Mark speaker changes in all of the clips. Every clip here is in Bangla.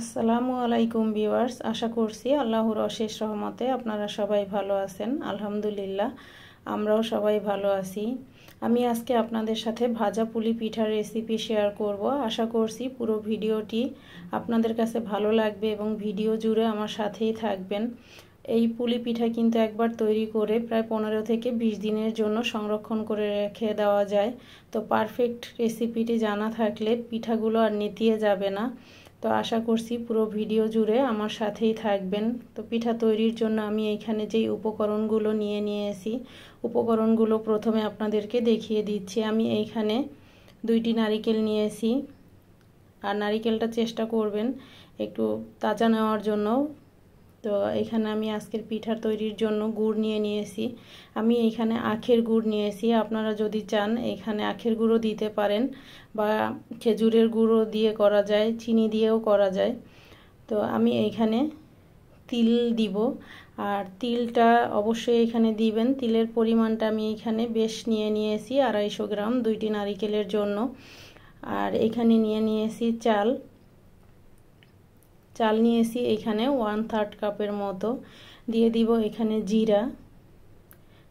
Speaker 1: আসসালামু আলাইকুম ভিওয়ার্স আশা করছি আল্লাহর অশেষ রহমতে আপনারা সবাই ভালো আছেন আলহামদুলিল্লাহ আমরাও সবাই ভালো আছি আমি আজকে আপনাদের সাথে ভাজা পুলি পিঠার রেসিপি শেয়ার করব আশা করছি পুরো ভিডিওটি আপনাদের কাছে ভালো লাগবে এবং ভিডিও জুড়ে আমার সাথেই থাকবেন এই পুলি পিঠা কিন্তু একবার তৈরি করে প্রায় পনেরো থেকে বিশ দিনের জন্য সংরক্ষণ করে রেখে দেওয়া যায় তো পারফেক্ট রেসিপিটি জানা থাকলে পিঠাগুলো আর নিতিয়ে যাবে না তো আশা করছি পুরো ভিডিও জুড়ে আমার সাথেই থাকবেন তো পিঠা তৈরির জন্য আমি এইখানে যেই উপকরণগুলো নিয়ে নিয়ে এসি উপকরণগুলো প্রথমে আপনাদেরকে দেখিয়ে দিচ্ছি আমি এইখানে দুইটি নারিকেল নিয়ে এসি আর নারিকেলটা চেষ্টা করবেন একটু তাজা নেওয়ার জন্য তো এখানে আমি আজকের পিঠার তৈরির জন্য গুড় নিয়ে নিয়েছি আমি এখানে আখের গুড় নিয়েছি আপনারা যদি চান এখানে আখের গুঁড়ো দিতে পারেন বা খেজুরের গুঁড়ো দিয়ে করা যায় চিনি দিয়েও করা যায় তো আমি এইখানে তিল দিব আর তিলটা অবশ্যই এখানে দিবেন তিলের পরিমাণটা আমি এখানে বেশ নিয়ে নিয়েছি আড়াইশো গ্রাম দুইটি নারিকেলের জন্য আর এখানে নিয়ে নিয়েছি চাল চাল নিয়েছি এখানে ওয়ান থার্ড কাপের মতো দিয়ে দিব এখানে জিরা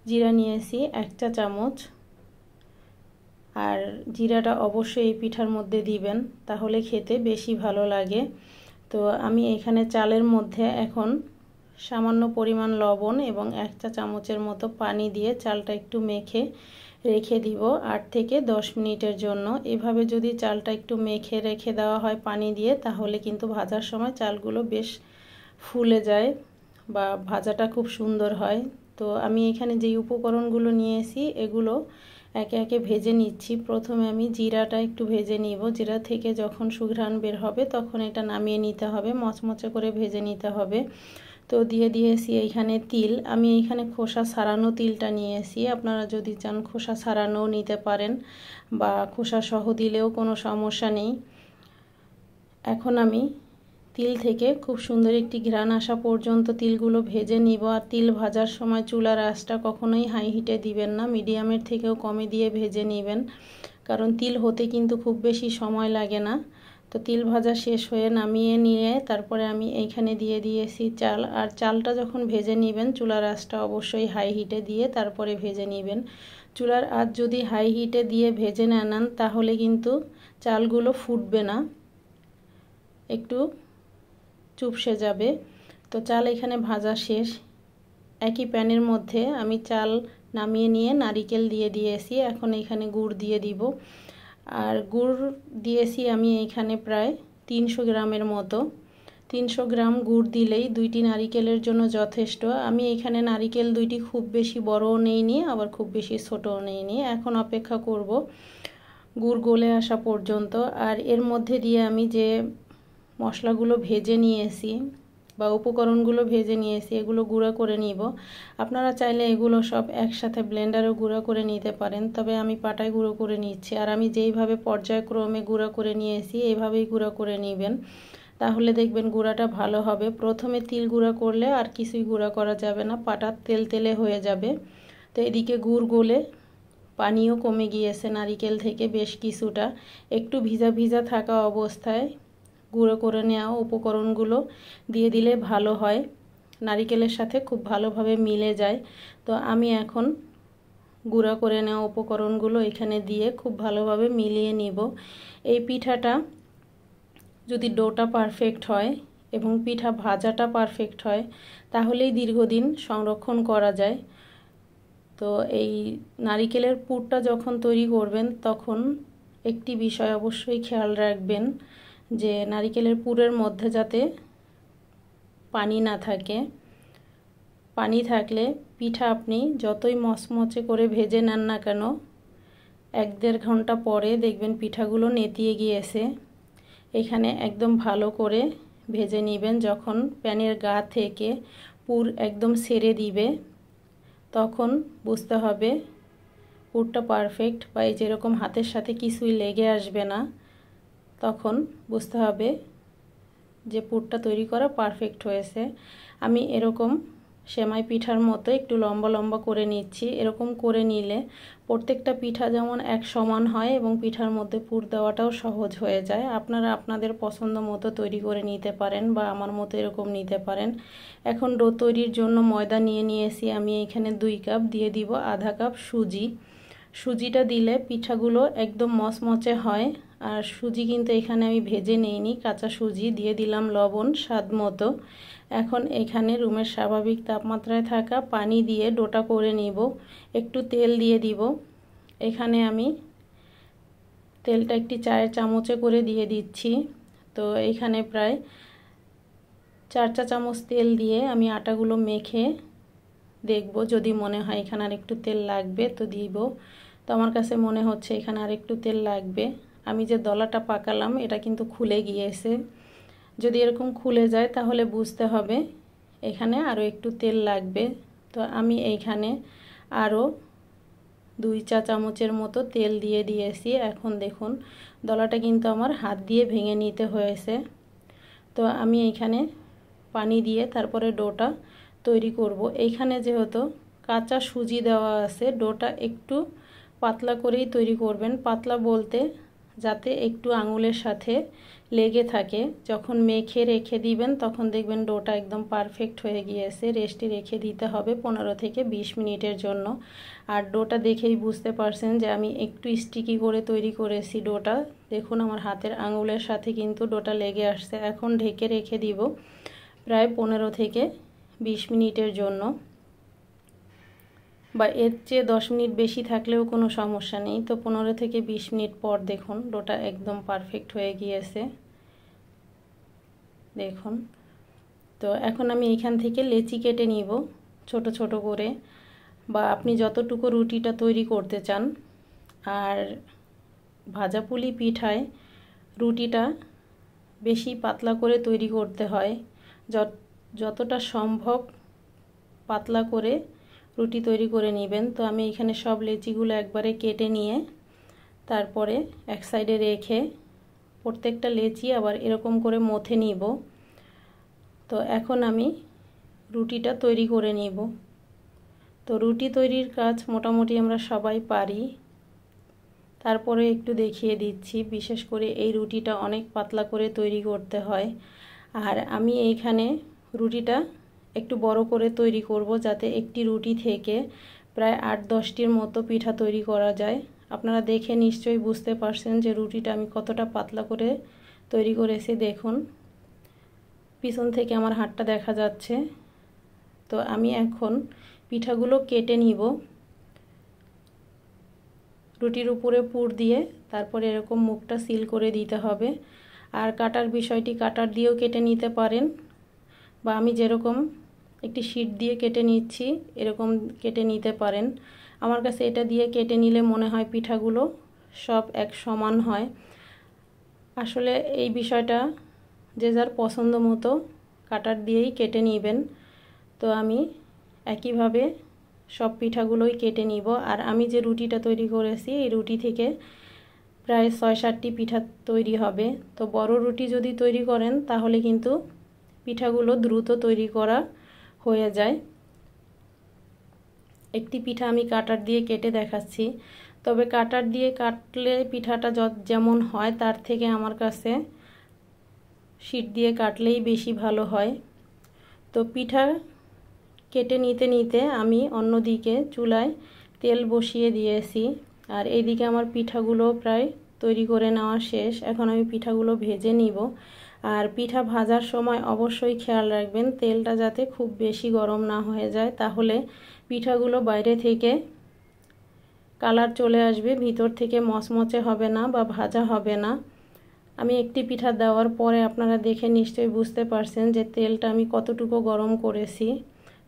Speaker 1: জিরা নিয়েছি এক চা চামচ আর জিরাটা অবশ্যই এই পিঠার মধ্যে দিবেন তাহলে খেতে বেশি ভালো লাগে তো আমি এখানে চালের মধ্যে এখন সামান্য পরিমাণ লবণ এবং এক চা চামচের মতো পানি দিয়ে চালটা একটু মেখে রেখে দিব আট থেকে দশ মিনিটের জন্য এভাবে যদি চালটা একটু মেখে রেখে দেওয়া হয় পানি দিয়ে তাহলে কিন্তু ভাজার সময় চালগুলো বেশ ফুলে যায় বা ভাজাটা খুব সুন্দর হয় তো আমি এখানে যেই উপকরণগুলো নিয়েছি এগুলো একে একে ভেজে নিচ্ছি প্রথমে আমি জিরাটা একটু ভেজে নিব জিরা থেকে যখন সুঘ্রাণ বের হবে তখন এটা নামিয়ে নিতে হবে মচমচে করে ভেজে নিতে হবে তো দিয়ে দিয়েছি এইখানে তিল আমি এইখানে খোসা সারানো তিলটা নিয়ে এসি আপনারা যদি চান খোসা সারানোও নিতে পারেন বা খোসা সহ দিলেও কোনো সমস্যা নেই এখন আমি তিল থেকে খুব সুন্দর একটি ঘ্রাণ আসা পর্যন্ত তিলগুলো ভেজে নিব আর তিল ভাজার সময় চুলার আঁচটা কখনোই হাই হিটে দিবেন না মিডিয়ামের থেকেও কমে দিয়ে ভেজে নেবেন কারণ তিল হতে কিন্তু খুব বেশি সময় লাগে না তো তিল ভাজা শেষ হয়ে নামিয়ে নিয়ে তারপরে আমি এইখানে দিয়ে দিয়েছি চাল আর চালটা যখন ভেজে নেবেন চুলার আঁচটা অবশ্যই হাই হিটে দিয়ে তারপরে ভেজে নেবেন চুলার আঁচ যদি হাই হিটে দিয়ে ভেজে নেন তাহলে কিন্তু চালগুলো ফুটবে না একটু চুপসে যাবে তো চাল এখানে ভাজা শেষ একই প্যানের মধ্যে আমি চাল নামিয়ে নিয়ে নারিকেল দিয়ে দিয়েছি এখন এখানে গুড় দিয়ে দিব আর গুড় দিয়েছি আমি এখানে প্রায় তিনশো গ্রামের মতো তিনশো গ্রাম গুড় দিলেই দুইটি নারিকেলের জন্য যথেষ্ট আমি এখানে নারিকেল দুইটি খুব বেশি বড়ও নেইনি আবার খুব বেশি ছোটও নেইনি এখন অপেক্ষা করব গুড় গলে আসা পর্যন্ত আর এর মধ্যে দিয়ে আমি যে মশলাগুলো ভেজে নিয়েছি বা উপকরণগুলো ভেজে নিয়েছি এগুলো গুঁড়া করে নিব আপনারা চাইলে এগুলো সব একসাথে ব্লেন্ডারও গুঁড়া করে নিতে পারেন তবে আমি পাটায় গুঁড়ো করে নিচ্ছি আর আমি যেইভাবে পর্যায়ক্রমে গুঁড়া করে নিয়েছি এইভাবেই গুঁড়া করে নেবেন তাহলে দেখবেন গুঁড়াটা ভালো হবে প্রথমে তিল গুঁড়া করলে আর কিছুই গুঁড়া করা যাবে না পাটার তেল তেলে হয়ে যাবে তো এদিকে গুড় গলে পানিও কমে গিয়েছে নারিকেল থেকে বেশ কিছুটা একটু ভিজা ভিজা থাকা অবস্থায় গুঁড়ো করে নেওয়া উপকরণগুলো দিয়ে দিলে ভালো হয় নারিকেলের সাথে খুব ভালোভাবে মিলে যায় তো আমি এখন গুঁড়া করে নেওয়া উপকরণগুলো এখানে দিয়ে খুব ভালোভাবে মিলিয়ে নিব এই পিঠাটা যদি ডোটা পারফেক্ট হয় এবং পিঠা ভাজাটা পারফেক্ট হয় তাহলেই দীর্ঘদিন সংরক্ষণ করা যায় তো এই নারিকেলের পুরটা যখন তৈরি করবেন তখন একটি বিষয় অবশ্যই খেয়াল রাখবেন যে নারিকেলের পুরের মধ্যে যাতে পানি না থাকে পানি থাকলে পিঠা আপনি যতই মচমচে করে ভেজে নেন না কেন এক দেড় ঘন্টা পরে দেখবেন পিঠাগুলো নেতিয়ে গিয়েছে এখানে একদম ভালো করে ভেজে নেবেন যখন প্যানের গা থেকে পুর একদম সেরে দিবে তখন বুঝতে হবে পুরটা পারফেক্ট বা এই যেরকম হাতের সাথে কিছুই লেগে আসবে না তখন বুঝতে হবে যে পুরটা তৈরি করা পারফেক্ট হয়েছে আমি এরকম সেমাই পিঠার মতো একটু লম্বা লম্বা করে নিচ্ছি এরকম করে নিলে প্রত্যেকটা পিঠা যেমন এক সমান হয় এবং পিঠার মধ্যে পুর দেওয়াটাও সহজ হয়ে যায় আপনারা আপনাদের পছন্দ মতো তৈরি করে নিতে পারেন বা আমার মতো এরকম নিতে পারেন এখন ডো তৈরির জন্য ময়দা নিয়ে নিয়েছি আমি এখানে দুই কাপ দিয়ে দিব আধা কাপ সুজি সুজিটা দিলে পিঠাগুলো একদম মচমচে হয় আর সুজি কিন্তু এখানে আমি ভেজে নিইনি কাঁচা সুজি দিয়ে দিলাম লবণ স্বাদ মতো এখন এখানে রুমের স্বাভাবিক তাপমাত্রায় থাকা পানি দিয়ে ডোটা করে নিব একটু তেল দিয়ে দিব এখানে আমি তেলটা একটি চায়ের চামচে করে দিয়ে দিচ্ছি তো এখানে প্রায় চার চা চামচ তেল দিয়ে আমি আটাগুলো মেখে দেখব যদি মনে হয় এখানে আর একটু তেল লাগবে তো দিব তো আমার কাছে মনে হচ্ছে এখানে আর একটু তেল লাগবে আমি যে দলাটা পাকালাম এটা কিন্তু খুলে গিয়েছে যদি এরকম খুলে যায় তাহলে বুঝতে হবে এখানে আরও একটু তেল লাগবে তো আমি এইখানে আরও দুই চা চামচের মতো তেল দিয়ে দিয়েছি এখন দেখুন দলাটা কিন্তু আমার হাত দিয়ে ভেঙে নিতে হয়েছে তো আমি এইখানে পানি দিয়ে তারপরে ডোটা তৈরি করব এইখানে যেহেতু কাঁচা সুজি দেওয়া আছে ডোটা একটু পাতলা করেই তৈরি করবেন পাতলা বলতে যাতে একটু আঙুলের সাথে লেগে থাকে যখন মেখে রেখে দিবেন তখন দেখবেন ডোটা একদম পারফেক্ট হয়ে গিয়েছে রেস্টে রেখে দিতে হবে পনেরো থেকে ২০ মিনিটের জন্য আর ডোটা দেখেই বুঝতে পারছেন যে আমি একটু স্টিকি করে তৈরি করেছি ডোটা দেখুন আমার হাতের আঙুলের সাথে কিন্তু ডোটা লেগে আসছে এখন ঢেকে রেখে দিব প্রায় পনেরো থেকে ২০ মিনিটের জন্য বা এর চেয়ে দশ মিনিট বেশি থাকলেও কোনো সমস্যা নেই তো পনেরো থেকে বিশ মিনিট পর দেখুন ডোটা একদম পারফেক্ট হয়ে গিয়েছে দেখুন তো এখন আমি এখান থেকে লেচি কেটে নিব ছোট ছোট করে বা আপনি যতটুকু রুটিটা তৈরি করতে চান আর ভাজাপুলি পিঠায় রুটিটা বেশি পাতলা করে তৈরি করতে হয় যতটা সম্ভব পাতলা করে রুটি তৈরি করে নেবেন তো আমি এখানে সব লেচিগুলো একবারে কেটে নিয়ে তারপরে এক সাইডে রেখে প্রত্যেকটা লেচি আবার এরকম করে মথে নিব তো এখন আমি রুটিটা তৈরি করে নিব তো রুটি তৈরির কাজ মোটামুটি আমরা সবাই পারি তারপরে একটু দেখিয়ে দিচ্ছি বিশেষ করে এই রুটিটা অনেক পাতলা করে তৈরি করতে হয় আর আমি এইখানে রুটিটা একটু বড় করে তৈরি করব যাতে একটি রুটি থেকে প্রায় আট দশটির মতো পিঠা তৈরি করা যায় আপনারা দেখে নিশ্চয়ই বুঝতে পারছেন যে রুটিটা আমি কতটা পাতলা করে তৈরি করেছি দেখুন পিছন থেকে আমার হাটটা দেখা যাচ্ছে তো আমি এখন পিঠাগুলো কেটে নিব রুটির উপরে পুর দিয়ে তারপরে এরকম মুখটা সিল করে দিতে হবে আর কাটার বিষয়টি কাটার দিয়েও কেটে নিতে পারেন বা আমি যেরকম একটি শিট দিয়ে কেটে নিচ্ছি এরকম কেটে নিতে পারেন আমার কাছে এটা দিয়ে কেটে নিলে মনে হয় পিঠাগুলো সব এক সমান হয় আসলে এই বিষয়টা যে যার পছন্দ মতো কাটার দিয়েই কেটে নেবেন তো আমি একইভাবে সব পিঠাগুলোই কেটে নিব আর আমি যে রুটিটা তৈরি করেছি এই রুটি থেকে প্রায় ছয় সাতটি পিঠা তৈরি হবে তো বড় রুটি যদি তৈরি করেন তাহলে কিন্তু পিঠাগুলো দ্রুত তৈরি করা হয়ে যায় একটি পিঠা আমি কাটার দিয়ে কেটে দেখাচ্ছি তবে কাটার দিয়ে কাটলে পিঠাটা যেমন হয় তার থেকে আমার কাছে শীট দিয়ে কাটলেই বেশি ভালো হয় তো পিঠা কেটে নিতে নিতে আমি অন্যদিকে চুলায় তেল বসিয়ে দিয়েছি আর এইদিকে আমার পিঠাগুলো প্রায় তৈরি করে নেওয়া শেষ এখন আমি পিঠাগুলো ভেজে নিব আর পিঠা ভাজার সময় অবশ্যই খেয়াল রাখবেন তেলটা যাতে খুব বেশি গরম না হয়ে যায় তাহলে পিঠাগুলো বাইরে থেকে কালার চলে আসবে ভিতর থেকে মচমচে হবে না বা ভাজা হবে না আমি একটি পিঠা দেওয়ার পরে আপনারা দেখে নিশ্চয়ই বুঝতে পারছেন যে তেলটা আমি কতটুকু গরম করেছি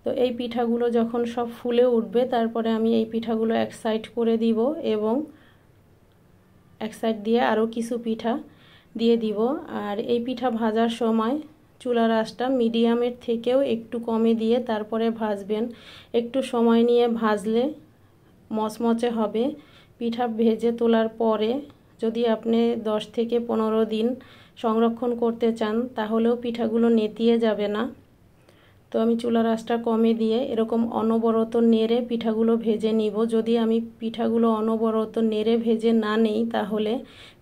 Speaker 1: তো এই পিঠাগুলো যখন সব ফুলে উঠবে তারপরে আমি এই পিঠাগুলো এক সাইড করে দিব এবং এক সাইড দিয়ে আরও কিছু পিঠা দিয়ে দিব আর এই পিঠা ভাজার সময় চুলার আঁচটা মিডিয়ামের থেকেও একটু কমে দিয়ে তারপরে ভাজবেন একটু সময় নিয়ে ভাজলে মচমচে হবে পিঠা ভেজে তোলার পরে যদি আপনি দশ থেকে পনেরো দিন সংরক্ষণ করতে চান তাহলেও পিঠাগুলো নেতিয়ে যাবে না তো আমি চুলার আঁচটা কমে দিয়ে এরকম অনবরত নেড়ে পিঠাগুলো ভেজে নিব যদি আমি পিঠাগুলো অনবরত নেড়ে ভেজে না নেই তাহলে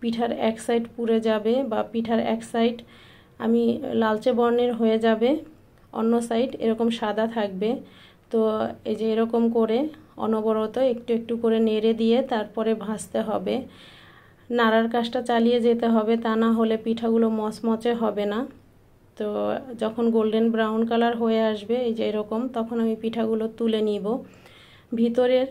Speaker 1: পিঠার এক সাইড পুড়ে যাবে বা পিঠার এক সাইড আমি লালচে বর্ণের হয়ে যাবে অন্য সাইড এরকম সাদা থাকবে তো এই যে এরকম করে অনবরত একটু একটু করে নেড়ে দিয়ে তারপরে ভাজতে হবে নাড়ার কাজটা চালিয়ে যেতে হবে তা না হলে পিঠাগুলো মচমচে হবে না তো যখন গোল্ডেন ব্রাউন কালার হয়ে আসবে এই যে এরকম তখন আমি পিঠাগুলো তুলে নিব ভিতরের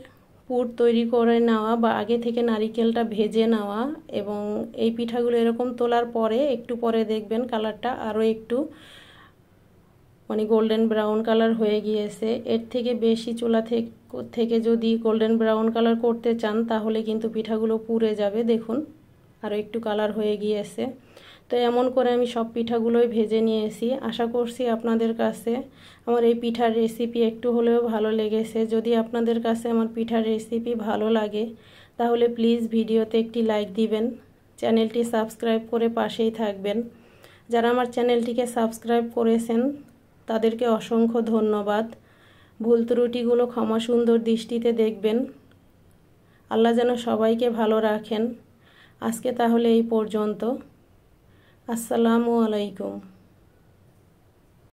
Speaker 1: পুর তৈরি করে নেওয়া বা আগে থেকে নারিকেলটা ভেজে নেওয়া এবং এই পিঠাগুলো এরকম তোলার পরে একটু পরে দেখবেন কালারটা আরও একটু মানে গোল্ডেন ব্রাউন কালার হয়ে গিয়েছে এর থেকে বেশি চুলা থেকে যদি গোল্ডেন ব্রাউন কালার করতে চান তাহলে কিন্তু পিঠাগুলো পুড়ে যাবে দেখুন আরও একটু কালার হয়ে গিয়েছে তো এমন করে আমি সব পিঠাগুলোই ভেজে নিয়েছি আশা করছি আপনাদের কাছে আমার এই পিঠার রেসিপি একটু হলেও ভালো লেগেছে যদি আপনাদের কাছে আমার পিঠার রেসিপি ভালো লাগে তাহলে প্লিজ ভিডিওতে একটি লাইক দিবেন চ্যানেলটি সাবস্ক্রাইব করে পাশেই থাকবেন যারা আমার চ্যানেলটিকে সাবস্ক্রাইব করেছেন তাদেরকে অসংখ্য ধন্যবাদ ভুল ত্রুটিগুলো ক্ষমা সুন্দর দৃষ্টিতে দেখবেন আল্লাহ যেন সবাইকে ভালো রাখেন আজকে তাহলে এই পর্যন্ত আসসালামু আলাইকুম